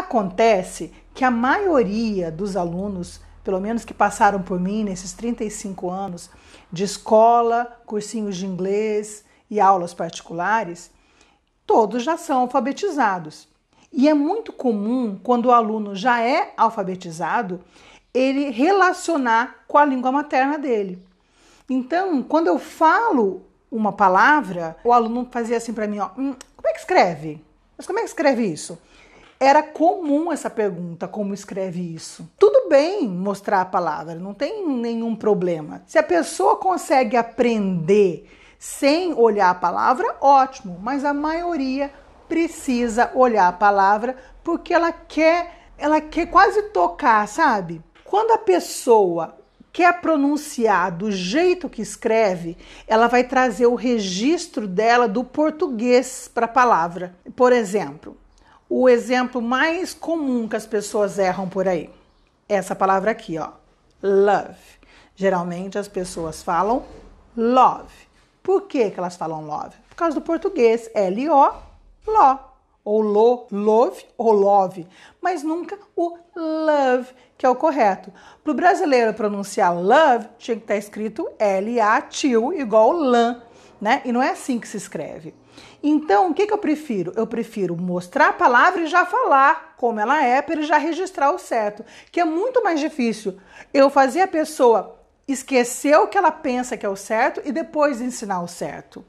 Acontece que a maioria dos alunos, pelo menos que passaram por mim nesses 35 anos de escola, cursinhos de inglês e aulas particulares, todos já são alfabetizados. E é muito comum, quando o aluno já é alfabetizado, ele relacionar com a língua materna dele. Então, quando eu falo uma palavra, o aluno fazia assim para mim, ó, hum, como é que escreve? Mas como é que escreve isso? Era comum essa pergunta: como escreve isso? Tudo bem mostrar a palavra, não tem nenhum problema. Se a pessoa consegue aprender sem olhar a palavra, ótimo, mas a maioria precisa olhar a palavra porque ela quer, ela quer quase tocar, sabe? Quando a pessoa quer pronunciar do jeito que escreve, ela vai trazer o registro dela do português para a palavra. Por exemplo, o exemplo mais comum que as pessoas erram por aí. Essa palavra aqui, ó, love. Geralmente as pessoas falam love. Por que, que elas falam love? Por causa do português, L-O, ló, ou lo, love, ou love, mas nunca o love, que é o correto. Para o brasileiro pronunciar love, tinha que estar tá escrito L-A-T-I-O, igual lã né? E não é assim que se escreve. Então, o que, que eu prefiro? Eu prefiro mostrar a palavra e já falar como ela é, para ele já registrar o certo, que é muito mais difícil eu fazer a pessoa esquecer o que ela pensa que é o certo e depois ensinar o certo.